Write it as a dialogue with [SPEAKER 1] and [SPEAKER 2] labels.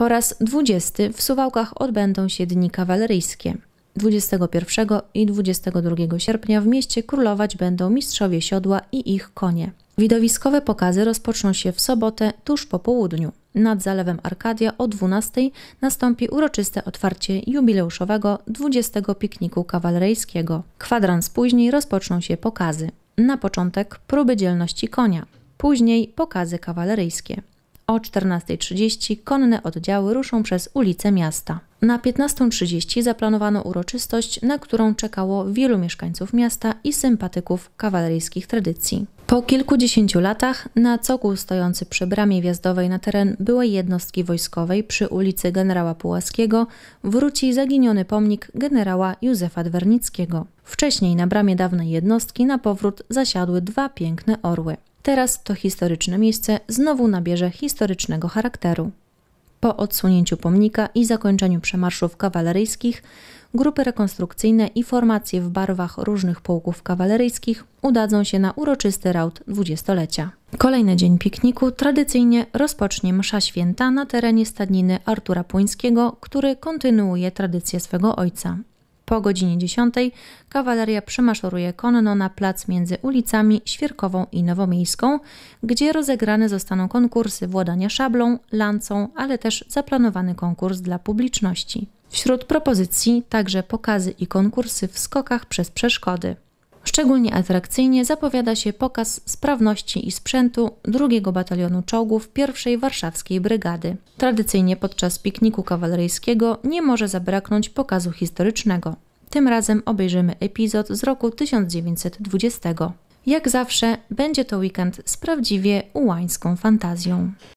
[SPEAKER 1] Po raz 20 w Suwałkach odbędą się dni kawaleryjskie. 21 i 22 sierpnia w mieście królować będą mistrzowie siodła i ich konie. Widowiskowe pokazy rozpoczną się w sobotę tuż po południu. Nad zalewem Arkadia o 12 nastąpi uroczyste otwarcie jubileuszowego 20 pikniku kawaleryjskiego. Kwadrans później rozpoczną się pokazy. Na początek próby dzielności konia, później pokazy kawaleryjskie. O 14.30 konne oddziały ruszą przez ulice miasta. Na 15.30 zaplanowano uroczystość, na którą czekało wielu mieszkańców miasta i sympatyków kawaleryjskich tradycji. Po kilkudziesięciu latach na cokół stojący przy bramie wjazdowej na teren byłej jednostki wojskowej przy ulicy generała Pułaskiego wróci zaginiony pomnik generała Józefa Dwernickiego. Wcześniej na bramie dawnej jednostki na powrót zasiadły dwa piękne orły. Teraz to historyczne miejsce znowu nabierze historycznego charakteru. Po odsunięciu pomnika i zakończeniu przemarszów kawaleryjskich, grupy rekonstrukcyjne i formacje w barwach różnych pułków kawaleryjskich udadzą się na uroczysty raut dwudziestolecia. Kolejny dzień pikniku tradycyjnie rozpocznie msza święta na terenie stadniny Artura Płyńskiego, który kontynuuje tradycję swego ojca. Po godzinie 10 kawaleria przemaszeruje konno na plac między ulicami Świerkową i Nowomiejską, gdzie rozegrane zostaną konkursy władania szablą, lancą, ale też zaplanowany konkurs dla publiczności. Wśród propozycji także pokazy i konkursy w skokach przez przeszkody. Szczególnie atrakcyjnie zapowiada się pokaz sprawności i sprzętu drugiego batalionu czołgów pierwszej warszawskiej brygady. Tradycyjnie podczas pikniku kawaleryjskiego nie może zabraknąć pokazu historycznego. Tym razem obejrzymy epizod z roku 1920. Jak zawsze będzie to weekend z prawdziwie ułańską fantazją.